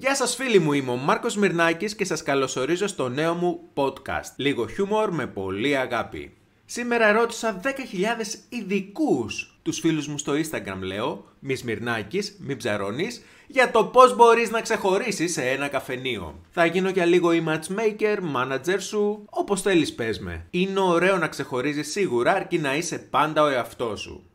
Γεια σας φίλοι μου, είμαι ο Μάρκος Μυρνάκης και σας καλωσορίζω στο νέο μου podcast. Λίγο χιούμορ με πολύ αγάπη. Σήμερα ρώτησα 10.000 ειδικούς τους φίλους μου στο Instagram λέω, μης Σμυρνάκης, μη ψαρώνεις, για το πώς μπορείς να ξεχωρίσεις σε ένα καφενείο. Θα γίνω για λίγο η matchmaker, manager σου, όπως θέλεις πες με. Είναι ωραίο να ξεχωρίζεις σίγουρα αρκεί να είσαι πάντα ο εαυτός σου.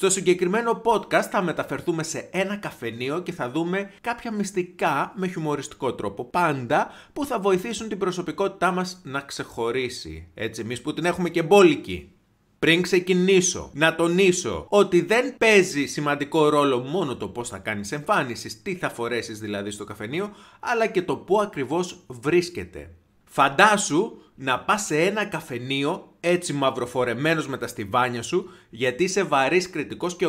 Στο συγκεκριμένο podcast θα μεταφερθούμε σε ένα καφενείο και θα δούμε κάποια μυστικά με χιουμοριστικό τρόπο πάντα που θα βοηθήσουν την προσωπικότητά μας να ξεχωρίσει. Έτσι εμείς που την έχουμε και μπόλικη. Πριν ξεκινήσω, να τονίσω ότι δεν παίζει σημαντικό ρόλο μόνο το πώς θα κάνεις εμφάνιση, τι θα φορέσεις δηλαδή στο καφενείο, αλλά και το πού ακριβώς βρίσκεται. Φαντάσου να πας σε ένα καφενείο έτσι μαύροφορεμένο με τα στιβάνια σου γιατί είσαι βαρύς κριτικός και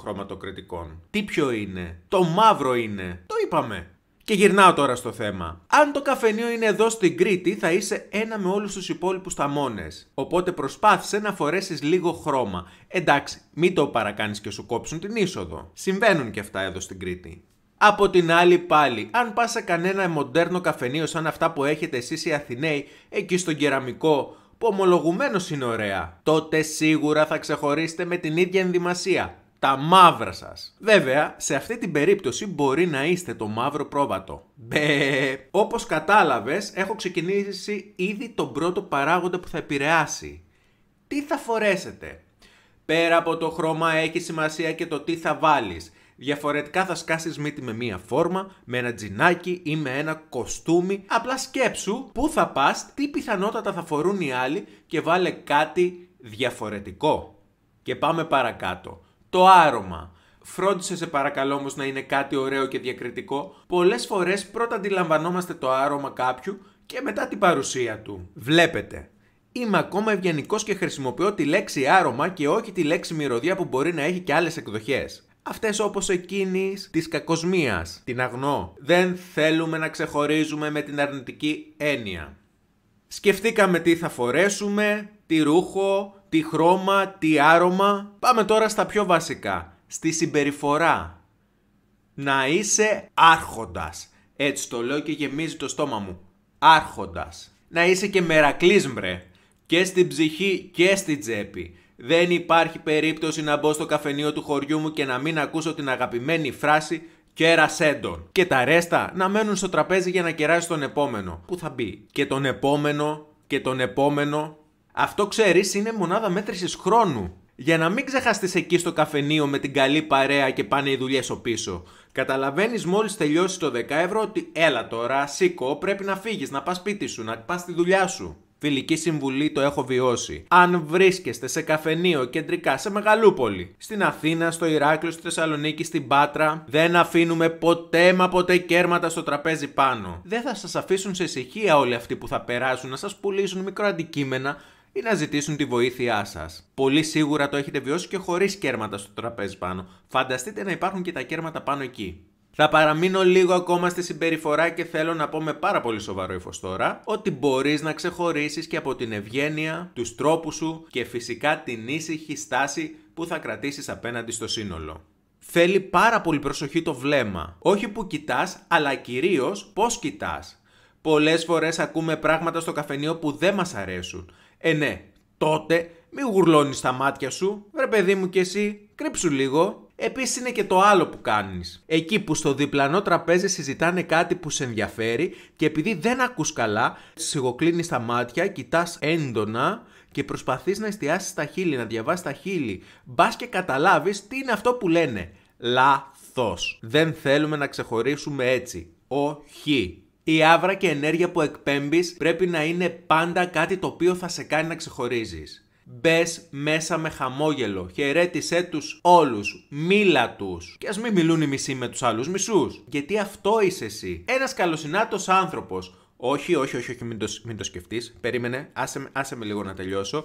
χρώμα των κριτικών. Τι πιο είναι, το μαύρο είναι, το είπαμε. Και γυρνάω τώρα στο θέμα. Αν το καφενείο είναι εδώ στην Κρήτη, θα είσαι ένα με όλους τους υπόλοιπους ταμώνε. Οπότε προσπάθησε να φορέσεις λίγο χρώμα. Εντάξει, μην το παρακάνεις και σου κόψουν την είσοδο. Συμβαίνουν και αυτά εδώ στην Κρήτη. Από την άλλη πάλι, αν πας σε κανένα μοντέρνο καφενείο σαν αυτά που έχετε εσείς οι Αθηναίοι εκεί στον κεραμικό, που ομολογουμένως είναι ωραία, τότε σίγουρα θα ξεχωρίσετε με την ίδια ενδυμασία. Τα μαύρα σας. Βέβαια, σε αυτή την περίπτωση μπορεί να είστε το μαύρο πρόβατο. Μπε. Όπως κατάλαβες, έχω ξεκινήσει ήδη τον πρώτο παράγοντα που θα επηρεάσει. Τι θα φορέσετε. Πέρα από το χρώμα έχει σημασία και το τι θα βάλεις. Διαφορετικά θα σκάσεις μύτη με μία φόρμα, με ένα τζινάκι ή με ένα κοστούμι. Απλά σκέψου πού θα πας, τι πιθανότατα θα φορούν οι άλλοι και βάλε κάτι διαφορετικό. Και πάμε παρακάτω. Το άρωμα. Φρόντισε σε παρακαλώ όμως να είναι κάτι ωραίο και διακριτικό. Πολλές φορές πρώτα αντιλαμβανόμαστε το άρωμα κάποιου και μετά την παρουσία του. Βλέπετε. Είμαι ακόμα ευγενικός και χρησιμοποιώ τη λέξη άρωμα και όχι τη λέξη μυρωδιά που μπορεί να έχει και άλλες εκδοχές. Αυτές όπως εκείνης της κακοσμίας. Την αγνώ. Δεν θέλουμε να ξεχωρίζουμε με την αρνητική έννοια. Σκεφτήκαμε τι θα φορέσουμε, τι ρούχο, τι χρώμα, τι άρωμα. Πάμε τώρα στα πιο βασικά. Στη συμπεριφορά. Να είσαι άρχοντας. Έτσι το λέω και γεμίζει το στόμα μου. Άρχοντας. Να είσαι και μερακλής Και στην ψυχή και στην τσέπη. Δεν υπάρχει περίπτωση να μπω στο καφενείο του χωριού μου και να μην ακούσω την αγαπημένη φράση «Κέρα τον. Και τα ρέστα να μένουν στο τραπέζι για να κεράσει τον επόμενο. Που θα μπει και τον επόμενο και τον επόμενο. Αυτό ξέρεις είναι μονάδα μέτρησης χρόνου. Για να μην ξεχαστείς εκεί στο καφενείο με την καλή παρέα και πάνε οι δουλειές σου πίσω. Καταλαβαίνεις μόλις τελειώσει το 10 ευρώ ότι έλα τώρα, σήκω, πρέπει να φύγεις, να πας σπίτι σου, να πας στη δουλειά σου. Φιλική συμβουλή το έχω βιώσει. Αν βρίσκεστε σε καφενείο κεντρικά σε Μεγαλούπολη, στην Αθήνα, στο Ηράκλειο, στη Θεσσαλονίκη, στην Πάτρα, δεν αφήνουμε ποτέ μα ποτέ κέρματα στο τραπέζι πάνω. Δεν θα σας αφήσουν σε ησυχία όλοι αυτοί που θα περάσουν να σας πουλήσουν μικροαντικείμενα ή να ζητήσουν τη βοήθειά σας. Πολύ σίγουρα το έχετε βιώσει και χωρίς κέρματα στο τραπέζι πάνω. Φανταστείτε να υπάρχουν και τα κέρματα πάνω εκεί. Θα παραμείνω λίγο ακόμα στη συμπεριφορά και θέλω να πω με πάρα πολύ σοβαρό ύφος τώρα ότι μπορείς να ξεχωρίσεις και από την ευγένεια, τους τρόπους σου και φυσικά την ήσυχη στάση που θα κρατήσεις απέναντι στο σύνολο. Θέλει πάρα πολύ προσοχή το βλέμμα. Όχι που κοιτάς, αλλά κυρίως πώς κοιτάς. Πολλές φορές ακούμε πράγματα στο καφενείο που δεν μας αρέσουν. Ε, ναι, τότε μην γουρλώνεις τα μάτια σου. Βρε παιδί μου κι εσύ, κρύψου λίγο. Επίσης είναι και το άλλο που κάνεις. Εκεί που στο διπλανό τραπέζι συζητάνε κάτι που σε ενδιαφέρει και επειδή δεν ακούς καλά, σιγοκλίνει τα μάτια, κοιτάς έντονα και προσπαθείς να εστιάσεις τα χείλη, να διαβάσεις τα χείλη. Μπας και καταλάβεις τι είναι αυτό που λένε. Λάθος. Δεν θέλουμε να ξεχωρίσουμε έτσι. Όχι. Η άβρα και ενέργεια που εκπέμπεις πρέπει να είναι πάντα κάτι το οποίο θα σε κάνει να ξεχωρίζεις. Μπες μέσα με χαμόγελο. Χαιρέτησε τους όλους. Μίλα τους. Και ας μην μιλούν οι μισοί με τους άλλους μισούς. Γιατί αυτό είσαι εσύ. Ένας καλοσυνάτος άνθρωπος. Όχι, όχι, όχι, όχι, μην το, σκεφτείς. Περίμενε, άσε, άσε με λίγο να τελειώσω.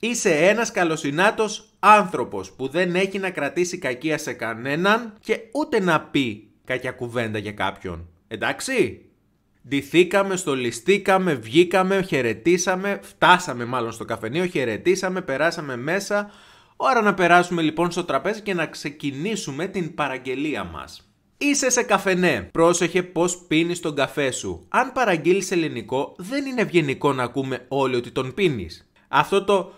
Είσαι ένας καλοσυνάτος άνθρωπος που δεν έχει να κρατήσει κακία σε κανέναν και ούτε να πει κακιά κουβέντα για κάποιον. Εντάξει, ντυθήκαμε, στολιστήκαμε, βγήκαμε, χαιρετήσαμε, φτάσαμε μάλλον στο καφενείο, χαιρετήσαμε, περάσαμε μέσα. Ώρα να περάσουμε λοιπόν στο τραπέζι και να ξεκινήσουμε την παραγγελία μας. Είσαι σε καφενέ. Πρόσεχε πώς πίνεις τον καφέ σου. Αν παραγγείλεις ελληνικό, δεν είναι ευγενικό να ακούμε όλοι ότι τον πίνεις. Αυτό το.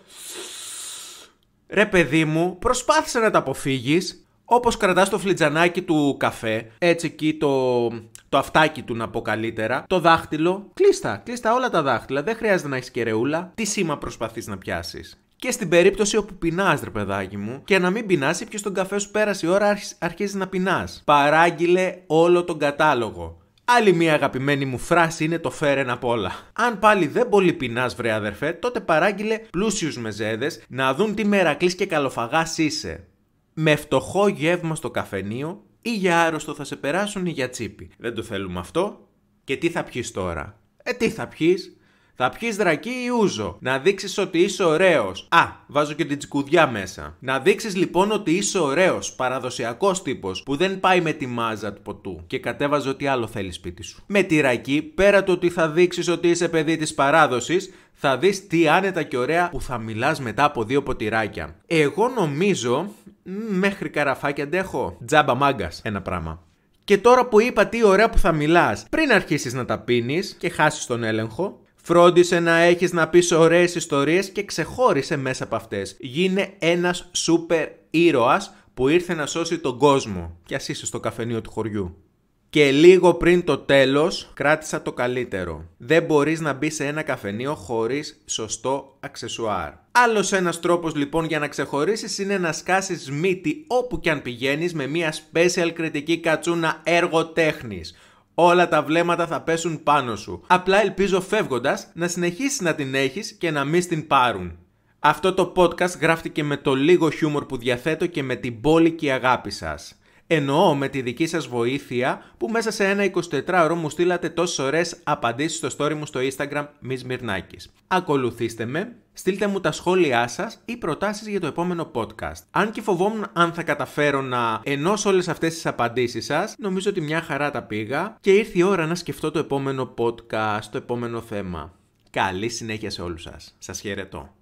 Ρε παιδί μου, προσπάθησε να τα αποφύγεις, Όπως κρατάς το φλιτζανάκι του καφέ, έτσι εκεί το, το αυτάκι του να πω καλύτερα, το δάχτυλο, κλείστα, κλείστα όλα τα δάχτυλα. Δεν χρειάζεται να έχεις κεραιούλα. Τι σήμα προσπαθείς να πιάσεις. Και στην περίπτωση όπου πεινάς, ρε παιδάκι μου, και να μην πεινάς ή στον καφέ σου πέρασε η τον καφε σου περασε αρχίζεις να πεινάς. Παράγγειλε όλο τον κατάλογο. Άλλη μια αγαπημένη μου φράση είναι το φέρεν απ' όλα. Αν πάλι δεν πολύ πεινάς, βρε αδερφέ, τότε παράγγειλε πλούσιους μεζέδες να δουν τι μερακλής και καλοφαγάς είσαι με φτωχό γεύμα στο καφενείο ή για άρρωστο θα σε περάσουν ή για τσίπη. Δεν το θέλουμε αυτό. Και τι θα πιείς τώρα. Ε, τι θα πιείς. Θα πιείς δρακή ή ούζο. Να δείξεις ότι είσαι ωραίος. Α, βάζω και την τσικουδιά μέσα. Να δείξεις λοιπόν ότι είσαι ωραίος, παραδοσιακός τύπος, που δεν πάει με τη μάζα του ποτού. Και κατέβαζε ότι άλλο θέλεις σπίτι σου. Με τη ρακή, πέρα του ότι θα δείξεις ότι είσαι παιδί της παράδοσης, θα δεις τι άνετα και ωραία που θα μιλάς μετά από δύο ποτηράκια. Εγώ νομίζω μέχρι καραφάκι αντέχω. Τζάμπα μάγκας. Ένα πράγμα. Και τώρα που είπα τι ωραία που θα μιλάς, πριν αρχίσεις να τα πίνεις και χάσεις τον έλεγχο, Φρόντισε να έχεις να πεις ωραίες ιστορίες και ξεχώρισε μέσα από αυτές. Γίνε ένας σούπερ ήρωας που ήρθε να σώσει τον κόσμο. Και ας είσαι στο καφενείο του χωριού. Και λίγο πριν το τέλος κράτησα το καλύτερο. Δεν μπορείς να μπεις σε ένα καφενείο χωρίς σωστό αξεσουάρ. Άλλος ένας τρόπος λοιπόν για να ξεχωρίσεις είναι να σκάσεις μύτη όπου και αν πηγαίνεις με μια special κριτική κατσούνα έργο τέχνης. Όλα τα βλέμματα θα πέσουν πάνω σου. Απλά ελπίζω φεύγοντας να συνεχίσεις να την έχεις και να μην την πάρουν. Αυτό το podcast γράφτηκε με το λίγο χιούμορ που διαθέτω και με την πόλη και η αγάπη σας. Εννοώ με τη δική σας βοήθεια που μέσα σε ένα 24ωρο μου στείλατε τόσες ωραίες απαντήσεις στο story μου στο Instagram Miss Μυρνάκης. Ακολουθήστε με, στείλτε μου τα σχόλιά σας ή προτάσεις για το επόμενο podcast. Αν και φοβόμουν αν θα καταφέρω να ενώσω όλες αυτές τις απαντήσεις σας, νομίζω ότι μια χαρά τα πήγα και ήρθε η ώρα να σκεφτώ το επόμενο podcast, το επόμενο θέμα. Καλή συνέχεια σε όλους σας. Σας χαιρετώ.